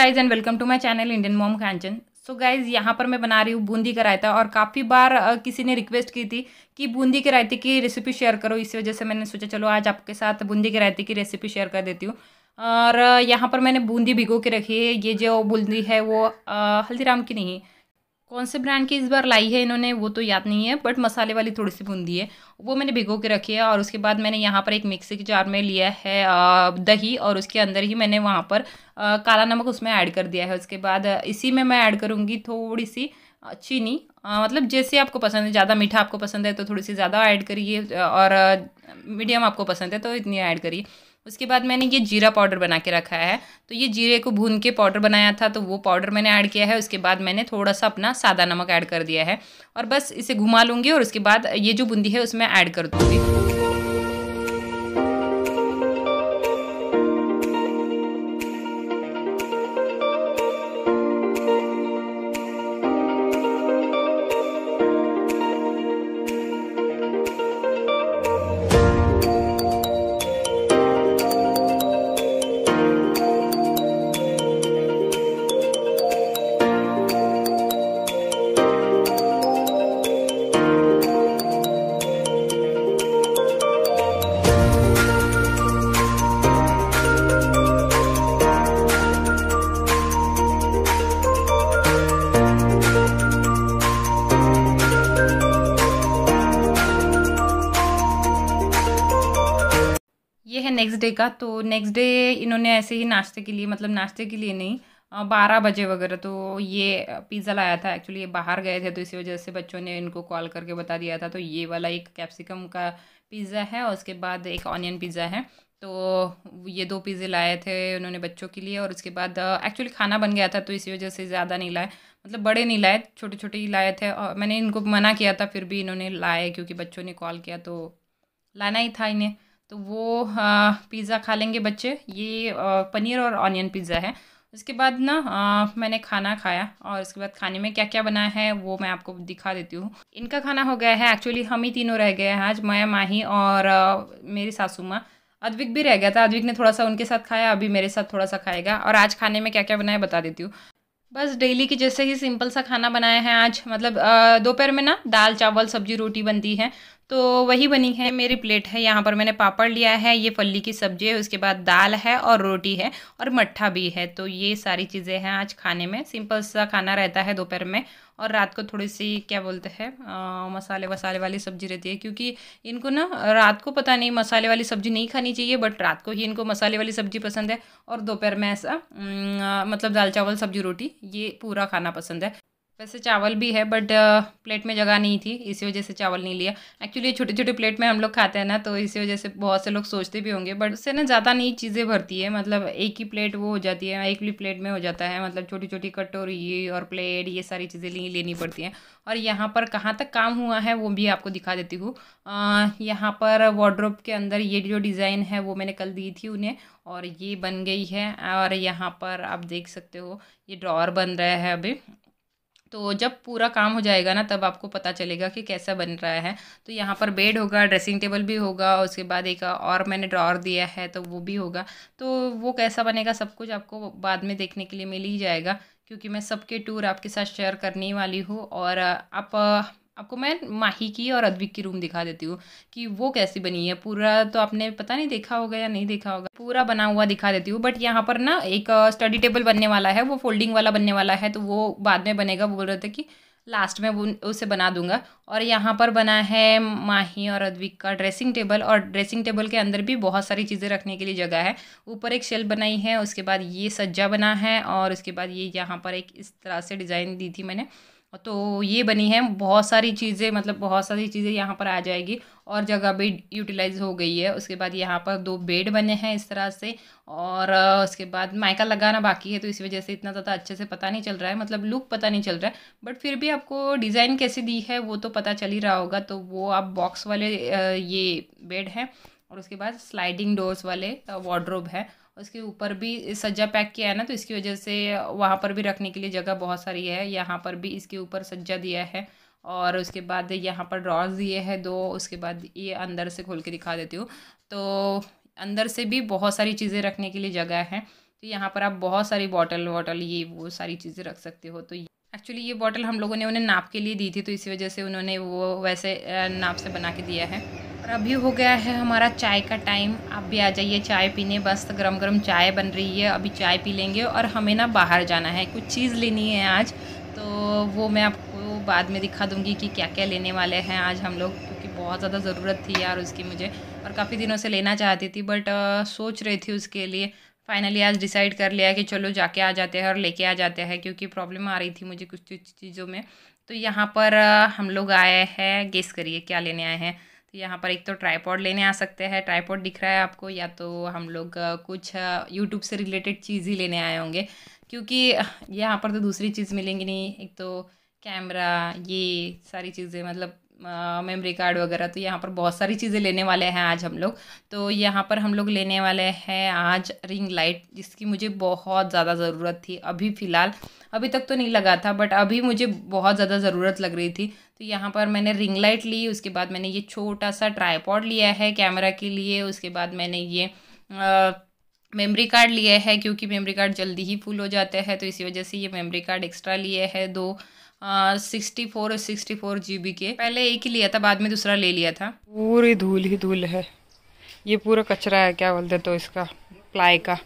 Guys and welcome to my channel Indian mom Kanchan so guys यहाँ पर मैं बना रही हूँ बूंदी का रायता और काफ़ी बार किसी ने रिक्वेस्ट की थी कि बूंदी के रायते की रेसिपी शेयर करो इसी वजह से मैंने सोचा चलो आज आपके साथ बूंदी के रायते की रेसिपी शेयर कर देती हूँ और यहाँ पर मैंने बूंदी भिगो के रखी है ये जो बूंदी है वो हल्दीराम की नहीं है कौन से ब्रांड की इस बार लाई है इन्होंने वो तो याद नहीं है बट मसाले वाली थोड़ी सी बूंदी है वो मैंने भिगो के रखी है और उसके बाद मैंने यहाँ पर एक मिक्सी के जार में लिया है दही और उसके अंदर ही मैंने वहाँ पर काला नमक उसमें ऐड कर दिया है उसके बाद इसी में मैं ऐड करूँगी थोड़ी सी चीनी मतलब जैसे आपको पसंद है ज़्यादा मीठा आपको पसंद है तो थोड़ी सी ज़्यादा ऐड करिए और मीडियम आपको पसंद है तो इतनी ऐड करिए उसके बाद मैंने ये जीरा पाउडर बना के रखा है तो ये जीरे को भून के पाउडर बनाया था तो वो पाउडर मैंने ऐड किया है उसके बाद मैंने थोड़ा सा अपना सादा नमक ऐड कर दिया है और बस इसे घुमा लूँगी और उसके बाद ये जो बूंदी है उसमें ऐड कर दूँगी का तो नेक्स्ट डे इन्होंने ऐसे ही नाश्ते के लिए मतलब नाश्ते के लिए नहीं बारह बजे वगैरह तो ये पिज़्ज़ा लाया था एक्चुअली ये बाहर गए थे तो इसी वजह से बच्चों ने इनको कॉल करके बता दिया था तो ये वाला एक कैप्सिकम का पिज़्ज़ा है और उसके बाद एक ऑनियन पिज़्ज़ा है तो ये दो पिज़्ज़े लाए थे उन्होंने बच्चों के लिए और उसके बाद एक्चुअली खाना बन गया था तो इसी वजह से ज़्यादा नहीं लाए मतलब बड़े नहीं लाए छोटे छोटे ही लाए थे और मैंने इनको मना किया था फिर भी इन्होंने लाए क्योंकि बच्चों ने कॉल किया तो लाना ही था इन्हें तो वो पिज़्ज़ा खा लेंगे बच्चे ये पनीर और ऑनियन पिज़्ज़ा है उसके बाद ना आ, मैंने खाना खाया और उसके बाद खाने में क्या क्या बनाया है वो मैं आपको दिखा देती हूँ इनका खाना हो गया है एक्चुअली हम ही तीनों रह गए हैं आज मैं माही और आ, मेरी सासू माँ अद्विक भी रह गया था अद्विक ने थोड़ा सा उनके साथ खाया अभी मेरे साथ थोड़ा सा खाएगा और आज खाने में क्या क्या बनाया बता देती हूँ बस डेली की जैसे ही सिंपल सा खाना बनाया है आज मतलब दोपहर में ना दाल चावल सब्जी रोटी बनती है तो वही बनी है मेरी प्लेट है यहाँ पर मैंने पापड़ लिया है ये फली की सब्जी है उसके बाद दाल है और रोटी है और मट्ठा भी है तो ये सारी चीज़ें हैं आज खाने में सिंपल सा खाना रहता है दोपहर में और रात को थोड़ी सी क्या बोलते हैं मसाले वसाले वाली सब्जी रहती है क्योंकि इनको ना रात को पता नहीं मसाले वाली सब्जी नहीं खानी चाहिए बट रात को ही इनको मसाले वाली सब्जी पसंद है और दोपहर में ऐसा न, मतलब दाल चावल सब्जी रोटी ये पूरा खाना पसंद है वैसे चावल भी है बट प्लेट में जगह नहीं थी इसी वजह से चावल नहीं लिया एक्चुअली छोटे छोटे प्लेट में हम लोग खाते हैं ना तो इसी वजह से बहुत से लोग सोचते भी होंगे बट उससे ना ज़्यादा नहीं चीज़ें भरती है मतलब एक ही प्लेट वो हो जाती है एक ही प्लेट में हो जाता है मतलब छोटी छोटी कटोरी और प्लेट ये सारी चीज़ें नहीं लेनी पड़ती हैं और यहाँ पर कहाँ तक काम हुआ है वो भी आपको दिखा देती हूँ यहाँ पर वॉड्रोप के अंदर ये जो डिज़ाइन है वो मैंने कल दी थी उन्हें और ये बन गई है और यहाँ पर आप देख सकते हो ये ड्रॉर बन रहा है अभी तो जब पूरा काम हो जाएगा ना तब आपको पता चलेगा कि कैसा बन रहा है तो यहाँ पर बेड होगा ड्रेसिंग टेबल भी होगा उसके बाद एक और मैंने ड्रॉर दिया है तो वो भी होगा तो वो कैसा बनेगा सब कुछ आपको बाद में देखने के लिए मिल ही जाएगा क्योंकि मैं सबके टूर आपके साथ शेयर करने वाली हूँ और आप आपको मैं माही की और अद्विक की रूम दिखा देती हूँ कि वो कैसी बनी है पूरा तो आपने पता नहीं देखा होगा या नहीं देखा होगा पूरा बना हुआ दिखा देती हूँ बट यहाँ पर ना एक स्टडी टेबल बनने वाला है वो फोल्डिंग वाला बनने वाला है तो वो बाद में बनेगा वो बोल रहे थे कि लास्ट में वो उसे बना दूंगा और यहाँ पर बना है माही और अद्विक का ड्रेसिंग टेबल और ड्रेसिंग टेबल के अंदर भी बहुत सारी चीज़ें रखने के लिए जगह है ऊपर एक शेल बनाई है उसके बाद ये सज्जा बना है और उसके बाद ये यहाँ पर एक इस तरह से डिज़ाइन दी थी मैंने तो ये बनी है बहुत सारी चीज़ें मतलब बहुत सारी चीज़ें यहाँ पर आ जाएगी और जगह भी यूटिलाइज हो गई है उसके बाद यहाँ पर दो बेड बने हैं इस तरह से और उसके बाद मायका लगाना बाकी है तो इस वजह से इतना ज़्यादा अच्छे से पता नहीं चल रहा है मतलब लुक पता नहीं चल रहा है बट फिर भी आपको डिज़ाइन कैसे दी है वो तो पता चल ही रहा होगा तो वो आप बॉक्स वाले ये बेड हैं और उसके बाद स्लाइडिंग डोर्स वाले वार्ड्रोब है उसके ऊपर भी सज्जा पैक किया है ना तो इसकी वजह से वहाँ पर भी रखने के लिए जगह बहुत सारी है यहाँ पर भी इसके ऊपर सज्जा दिया है और उसके बाद यहाँ पर ड्रॉज दिए हैं दो उसके बाद ये अंदर से खोल के दिखा देती हूँ तो अंदर से भी बहुत सारी चीज़ें रखने के लिए जगह है तो यहाँ पर आप बहुत सारी बॉटल वॉटल ये वो सारी चीज़ें रख सकते हो तो एक्चुअली ये बॉटल हम लोगों ने उन्हें नाप के लिए दी थी तो इसी वजह से उन्होंने वो वैसे नाप से बना के दिया है और अभी हो गया है हमारा चाय का टाइम आप भी आ जाइए चाय पीने बस तो गर्म गरम चाय बन रही है अभी चाय पी लेंगे और हमें ना बाहर जाना है कुछ चीज़ लेनी है आज तो वो मैं आपको बाद में दिखा दूँगी कि क्या क्या लेने वाले हैं आज हम लोग क्योंकि बहुत ज़्यादा ज़रूरत थी यार उसकी मुझे और काफ़ी दिनों से लेना चाहती थी बट आ, सोच रही थी उसके लिए फाइनली आज डिसाइड कर लिया कि चलो जाके आ जाते हैं और लेके आ जाते हैं क्योंकि प्रॉब्लम आ रही थी मुझे कुछ चीज़ों में तो यहाँ पर हम लोग आए हैं गेस करिए क्या लेने आए हैं तो यहाँ पर एक तो ट्राईपॉड लेने आ सकते हैं ट्राईपॉड दिख रहा है आपको या तो हम लोग कुछ यूट्यूब से रिलेटेड चीज़ ही लेने आए होंगे क्योंकि यहाँ पर तो दूसरी चीज़ मिलेंगी नहीं एक तो कैमरा ये सारी चीज़ें मतलब मेमोरी कार्ड वगैरह तो यहाँ पर बहुत सारी चीज़ें लेने वाले हैं आज हम लोग तो यहाँ पर हम लोग लेने वाले हैं आज रिंग लाइट जिसकी मुझे बहुत ज़्यादा ज़रूरत थी अभी फ़िलहाल अभी तक तो नहीं लगा था बट अभी मुझे बहुत ज़्यादा ज़रूरत लग रही थी तो यहाँ पर मैंने रिंग लाइट ली उसके बाद मैंने ये छोटा सा ट्राईपॉड लिया है कैमरा के लिए उसके बाद मैंने ये आ, मेमोरी कार्ड लिए है क्योंकि मेमोरी कार्ड जल्दी ही फुल हो जाते हैं तो इसी वजह से ये मेमोरी कार्ड एक्स्ट्रा लिए है दो सिक्सटी फोर और सिक्सटी फोर जी बी के पहले एक ही लिया था बाद में दूसरा ले लिया था पूरी धूल ही धूल है ये पूरा कचरा है क्या बोलते तो इसका प्लाई का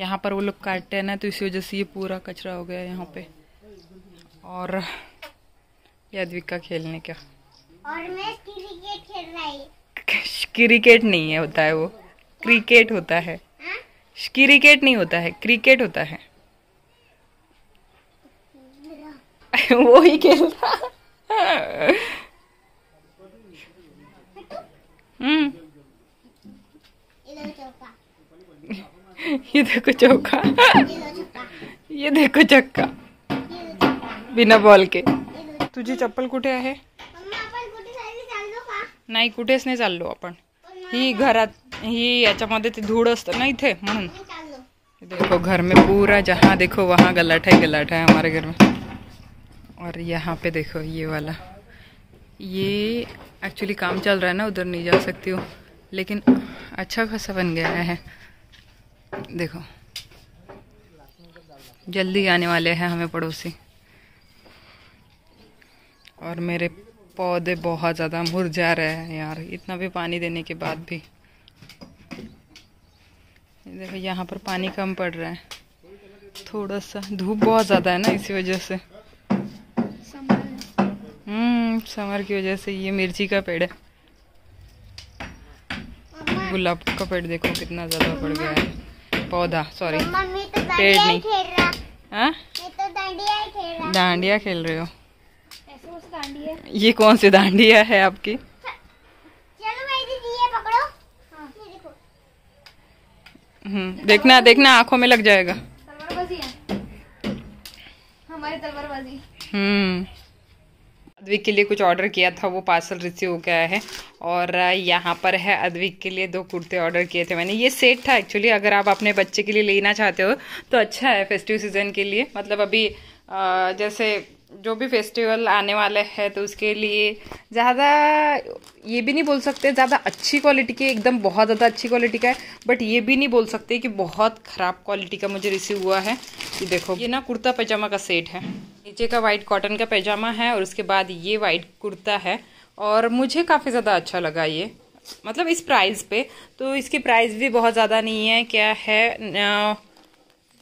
यहाँ पर वो लोग काटते हैं ना तो इसी वजह से ये पूरा कचरा हो गया यहाँ पे और ये खेलने का और मैं क्रिकेट खेल रही क्रिकेट नहीं है होता है वो क्रिकेट होता है क्रिकेट नहीं होता है क्रिकेट होता है वो ही खेलता हम्म। ये देखो चौका ये देखो चक्का बिना बॉल के तुझी चप्पल कुठे आहे नाही कुठेच नाही चाललो आपण ही घरात ही याच्यामध्ये ते धूळ असतं ना देखो घर में पूरा जहाँ देखो वहाँ गलाठा ही गलाठा है हमारे घर में और यहाँ पे देखो ये वाला ये एक्चुअली काम चल रहा है ना उधर नहीं जा सकती हूँ लेकिन अच्छा खासा बन गया है देखो जल्दी आने वाले हैं हमें पड़ोसी और मेरे पौधे बहुत ज़्यादा मुरझा रहे हैं यार इतना भी पानी देने के बाद भी देखो यहाँ पर पानी कम पड़ रहा है थोड़ा सा धूप बहुत ज़्यादा है ना इसी वजह से हम्म समर की वजह से ये मिर्ची का पेड़ है गुलाब का पेड़ देखो कितना ज़्यादा पड़ गया है पौधा सॉरी तो पेड़ नहीं हाँ? तो डांडिया खेल रहे हो ये कौन सी दांडिया है आपकी देखना देखना आंखों में लग जाएगा हमारी हम्म अद्विक के लिए कुछ ऑर्डर किया था वो पार्सल रिसीव हो गया है और यहाँ पर है अद्विक के लिए दो कुर्ते ऑर्डर किए थे मैंने ये सेट था एक्चुअली अगर आप अपने बच्चे के लिए लेना चाहते हो तो अच्छा है फेस्टिव सीजन के लिए मतलब अभी आ, जैसे जो भी फेस्टिवल आने वाले हैं तो उसके लिए ज़्यादा ये भी नहीं बोल सकते ज़्यादा अच्छी क्वालिटी की एकदम बहुत ज़्यादा अच्छी क्वालिटी का है बट ये भी नहीं बोल सकते कि बहुत ख़राब क्वालिटी का मुझे रिसीव हुआ है कि देखो ये ना कुर्ता पैजामा का सेट है नीचे का वाइट कॉटन का पैजामा है और उसके बाद ये वाइट कुर्ता है और मुझे काफ़ी ज़्यादा अच्छा लगा ये मतलब इस प्राइस पे तो इसकी प्राइस भी बहुत ज़्यादा नहीं है क्या है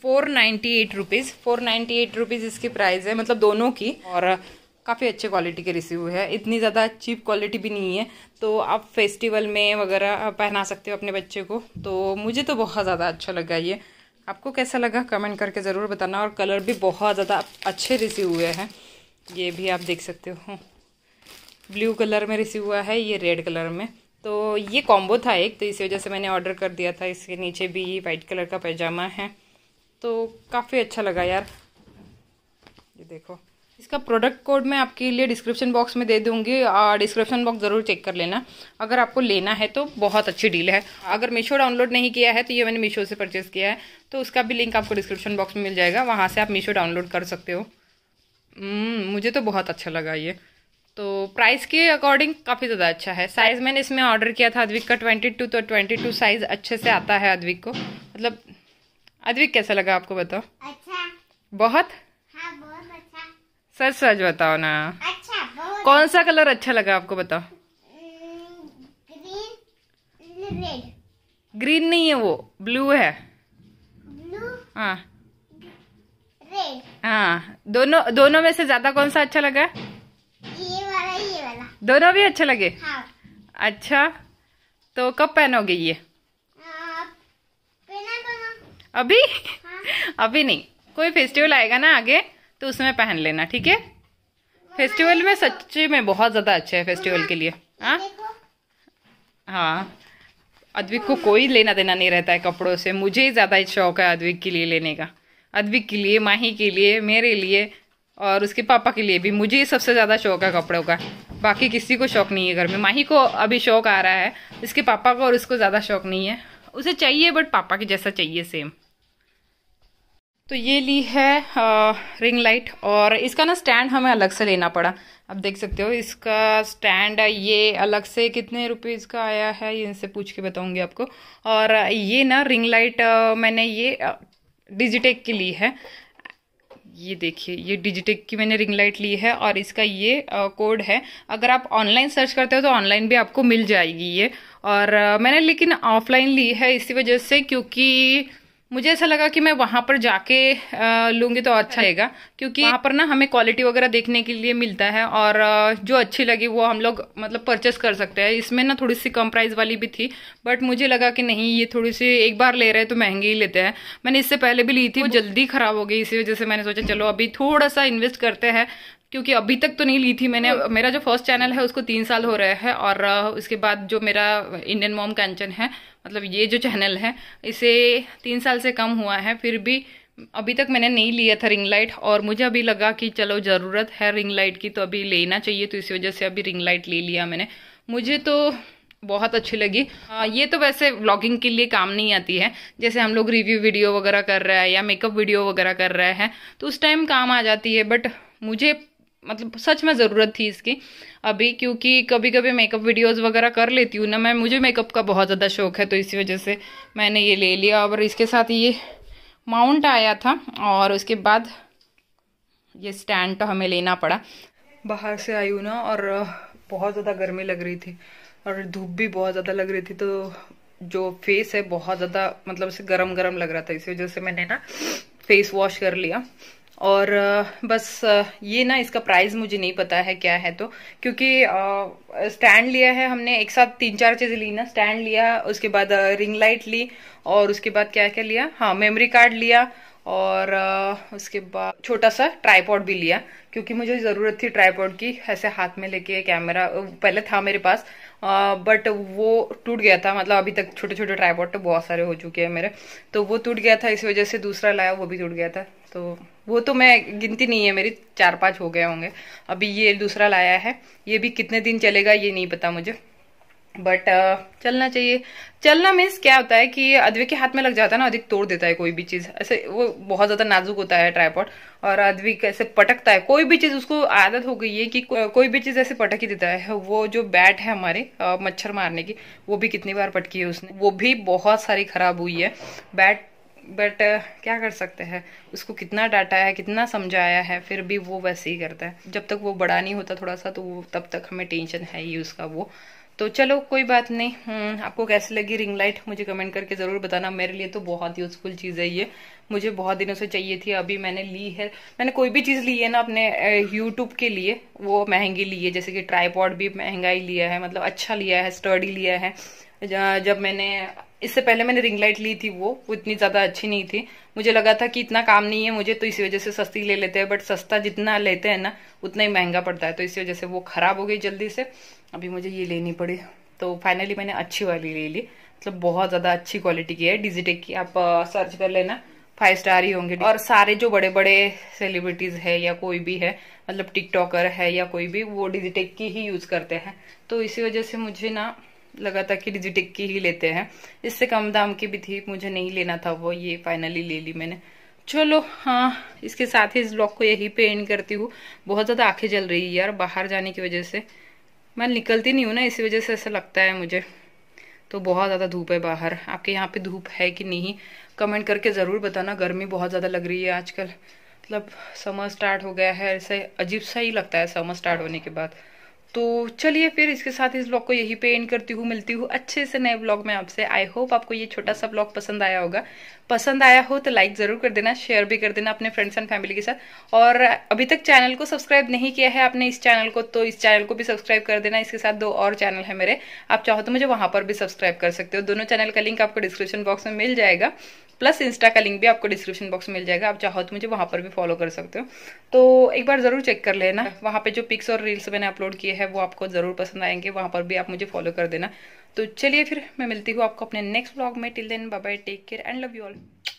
four ninety eight rupees four ninety eight rupees इसकी प्राइस है मतलब दोनों की और काफ़ी अच्छे क्वालिटी के रिसीव है इतनी ज़्यादा चीप क्वालिटी भी नहीं है तो आप फेस्टिवल में वगैरह पहना सकते हो अपने बच्चे को तो मुझे तो बहुत ज़्यादा अच्छा लगा ये आपको कैसा लगा कमेंट करके ज़रूर बताना और कलर भी बहुत ज़्यादा अच्छे रिसीव हुए हैं ये भी आप देख सकते हो ब्लू कलर में रिसीव हुआ है ये रेड कलर में तो ये कॉम्बो था एक तो इसी वजह से मैंने ऑर्डर कर दिया था इसके नीचे भी वाइट कलर का पैजामा है तो काफ़ी अच्छा लगा यार ये देखो इसका प्रोडक्ट कोड मैं आपके लिए डिस्क्रिप्शन बॉक्स में दे दूंगी और डिस्क्रिप्शन बॉक्स ज़रूर चेक कर लेना अगर आपको लेना है तो बहुत अच्छी डील है अगर मीशो डाउनलोड नहीं किया है तो ये मैंने मीशो से परचेज़ किया है तो उसका भी लिंक आपको डिस्क्रिप्शन बॉक्स में मिल जाएगा वहाँ से आप मीशो डाउनलोड कर सकते हो हम्म, मुझे तो बहुत अच्छा लगा ये तो प्राइस के अकॉर्डिंग काफ़ी ज़्यादा अच्छा है साइज़ मैंने इसमें ऑर्डर किया था अद्विक का ट्वेंटी टू तो ट्वेंटी टू साइज़ अच्छे से आता है अद्विक को मतलब अद्विक कैसा लगा आपको बताओ अच्छा बहुत हाँ, बहुत अच्छा सच सच बताओ ना अच्छा कौन सा कलर अच्छा लगा आपको बताओ ग्रीन रेड ग्रीन नहीं है वो ब्लू है हाँ हाँ दोनों दोनों में से ज्यादा कौन सा अच्छा लगा ये वाला ये वाला दोनों भी अच्छे लगे हाँ। अच्छा तो कब पहनोगे ये अभी हाँ? अभी नहीं कोई फेस्टिवल आएगा ना आगे तो उसमें पहन लेना ठीक है फेस्टिवल में सच्चे में बहुत ज़्यादा अच्छा है फेस्टिवल के लिए हाँ हाँ अद्विक को कोई लेना देना नहीं रहता है कपड़ों से मुझे ही ज़्यादा शौक है अद्विक के लिए लेने का अद्विक के लिए माही के लिए मेरे लिए और उसके पापा के लिए भी मुझे ही सबसे ज़्यादा शौक है कपड़ों का बाकी किसी को शौक नहीं है घर में माही को अभी शौक आ रहा है इसके पापा को और उसको ज़्यादा शौक नहीं है उसे चाहिए बट पापा के जैसा चाहिए सेम तो ये ली है आ, रिंग लाइट और इसका ना स्टैंड हमें अलग से लेना पड़ा आप देख सकते हो इसका स्टैंड ये अलग से कितने रुपीज़ का आया है इनसे पूछ के बताऊंगी आपको और ये ना रिंग लाइट आ, मैंने ये डिजिटेक की ली है ये देखिए ये डिजिटेक की मैंने रिंग लाइट ली है और इसका ये आ, कोड है अगर आप ऑनलाइन सर्च करते हो तो ऑनलाइन भी आपको मिल जाएगी ये और आ, मैंने लेकिन ऑफलाइन ली है इसी वजह से क्योंकि मुझे ऐसा लगा कि मैं वहाँ पर जाके लूँगी तो अच्छा रहेगा क्योंकि वहाँ पर ना हमें क्वालिटी वगैरह देखने के लिए मिलता है और जो अच्छी लगी वो हम लोग मतलब परचेस कर सकते हैं इसमें ना थोड़ी सी कम प्राइस वाली भी थी बट मुझे लगा कि नहीं ये थोड़ी सी एक बार ले रहे हैं तो महंगी ही लेते हैं मैंने इससे पहले भी ली थी वो जल्दी ख़राब हो गई इसी वजह से मैंने सोचा चलो अभी थोड़ा सा इन्वेस्ट करते हैं क्योंकि अभी तक तो नहीं ली थी मैंने हाँ। मेरा जो फर्स्ट चैनल है उसको तीन साल हो रहा है और उसके बाद जो मेरा इंडियन मॉम कंचन है मतलब ये जो चैनल है इसे तीन साल से कम हुआ है फिर भी अभी तक मैंने नहीं लिया था रिंग लाइट और मुझे अभी लगा कि चलो ज़रूरत है रिंग लाइट की तो अभी लेना चाहिए तो इसी वजह से अभी रिंग लाइट ले लिया मैंने मुझे तो बहुत अच्छी लगी आ, ये तो वैसे व्लॉगिंग के लिए काम नहीं आती है जैसे हम लोग रिव्यू वीडियो वगैरह कर रहे हैं या मेकअप वीडियो वगैरह कर रहे हैं तो उस टाइम काम आ जाती है बट मुझे मतलब सच में ज़रूरत थी इसकी अभी क्योंकि कभी कभी मेकअप वीडियोस वगैरह कर लेती हूँ ना मैं मुझे मेकअप का बहुत ज़्यादा शौक है तो इसी वजह से मैंने ये ले लिया और इसके साथ ये माउंट आया था और उसके बाद ये स्टैंड तो हमें लेना पड़ा बाहर से आई हूँ ना और बहुत ज़्यादा गर्मी लग रही थी और धूप भी बहुत ज़्यादा लग रही थी तो जो फेस है बहुत ज़्यादा मतलब से गर्म लग रहा था इसी वजह से मैंने ना फेस वॉश कर लिया और बस ये ना इसका प्राइस मुझे नहीं पता है क्या है तो क्योंकि स्टैंड लिया है हमने एक साथ तीन चार चीज़ें ली ना स्टैंड लिया उसके बाद रिंग लाइट ली और उसके बाद क्या क्या लिया हाँ मेमोरी कार्ड लिया और उसके बाद छोटा सा ट्राईपॉड भी लिया क्योंकि मुझे ज़रूरत थी ट्राईपॉड की ऐसे हाथ में लेके कैमरा पहले था मेरे पास बट वो टूट गया था मतलब अभी तक छोटे छोटे ट्राईपॉड तो बहुत सारे हो चुके हैं मेरे तो वो टूट गया था इस वजह से दूसरा लाया वो भी टूट गया था तो वो तो मैं गिनती नहीं है मेरी चार पाँच हो गए होंगे अभी ये दूसरा लाया है ये भी कितने दिन चलेगा ये नहीं पता मुझे बट uh, चलना चाहिए चलना मीन्स क्या होता है कि अदवे के हाथ में लग जाता है ना अधिक तोड़ देता है कोई भी चीज़ ऐसे वो बहुत ज़्यादा नाजुक होता है ट्राईपॉड और अदवी ऐसे पटकता है कोई भी चीज़ उसको आदत हो गई है कि को, कोई भी चीज़ ऐसे पटक ही देता है वो जो बैट है हमारे मच्छर मारने की वो भी कितनी बार पटकी है उसने वो भी बहुत सारी खराब हुई है बैट बट uh, क्या कर सकते हैं उसको कितना डाटा है कितना समझाया है फिर भी वो वैसे ही करता है जब तक वो बड़ा नहीं होता थोड़ा सा तो वो तब तक हमें टेंशन है ही उसका वो तो चलो कोई बात नहीं हम्म, आपको कैसे लगी रिंग लाइट मुझे कमेंट करके ज़रूर बताना मेरे लिए तो बहुत यूज़फुल चीज़ है ये मुझे बहुत दिनों से चाहिए थी अभी मैंने ली है मैंने कोई भी चीज़ ली है ना अपने यूट्यूब के लिए वो महंगी ली है जैसे कि ट्राईपॉड भी महंगा ही लिया है मतलब अच्छा लिया है स्टडी लिया है जब मैंने इससे पहले मैंने रिंग लाइट ली थी वो वो इतनी ज़्यादा अच्छी नहीं थी मुझे लगा था कि इतना काम नहीं है मुझे तो इसी वजह से सस्ती ले लेते हैं बट सस्ता जितना लेते हैं ना उतना ही महंगा पड़ता है तो इसी वजह से वो खराब हो गई जल्दी से अभी मुझे ये लेनी पड़ी तो फाइनली मैंने अच्छी वाली ले ली मतलब बहुत ज़्यादा अच्छी क्वालिटी की है डिजिटेक की आप सर्च कर लेना फाइव स्टार ही होंगे और सारे जो बड़े बड़े सेलिब्रिटीज़ है या कोई भी है मतलब टिकटॉकर है या कोई भी वो डिजिटेक की ही यूज़ करते हैं तो इसी वजह से मुझे ना लगा था कि डिजिटेक की ही लेते हैं इससे कम दाम की भी थी मुझे नहीं लेना था वो ये फाइनली ले ली मैंने चलो हाँ इसके साथ ही इस ब्लॉग को यही पे एंड करती हूँ बहुत ज़्यादा आंखें जल रही है यार बाहर जाने की वजह से मैं निकलती नहीं हूँ ना इसी वजह से ऐसा लगता है मुझे तो बहुत ज़्यादा धूप है बाहर आपके यहाँ पे धूप है कि नहीं कमेंट करके ज़रूर बताना गर्मी बहुत ज़्यादा लग रही है आजकल मतलब समर स्टार्ट हो गया है ऐसे अजीब सा ही लगता है समर स्टार्ट होने के बाद तो चलिए फिर इसके साथ इस ब्लॉग को यहीं पे एंड करती हूँ मिलती हूँ अच्छे से नए ब्लॉग में आपसे आई होप आपको ये छोटा सा ब्लॉग पसंद आया होगा पसंद आया हो तो लाइक ज़रूर कर देना शेयर भी कर देना अपने फ्रेंड्स एंड फैमिली के साथ और अभी तक चैनल को सब्सक्राइब नहीं किया है आपने इस चैनल को तो इस चैनल को भी सब्सक्राइब कर देना इसके साथ दो और चैनल है मेरे आप चाहो तो मुझे वहां पर भी सब्सक्राइब कर सकते हो दोनों चैनल का लिंक आपको डिस्क्रिप्शन बॉक्स में मिल जाएगा प्लस इंस्टा का लिंक भी आपको डिस्क्रिप्शन बॉक्स में मिल जाएगा आप चाहो तो मुझे वहाँ पर भी फॉलो कर सकते हो तो एक बार ज़रूर चेक कर लेना हाँ। वहाँ पे जो पिक्स और रील्स मैंने अपलोड किए हैं वो आपको ज़रूर पसंद आएंगे वहाँ पर भी आप मुझे फॉलो कर देना तो चलिए फिर मैं मिलती हूँ आपको अपने नेक्स्ट ब्लॉग में till then bye take care and love you all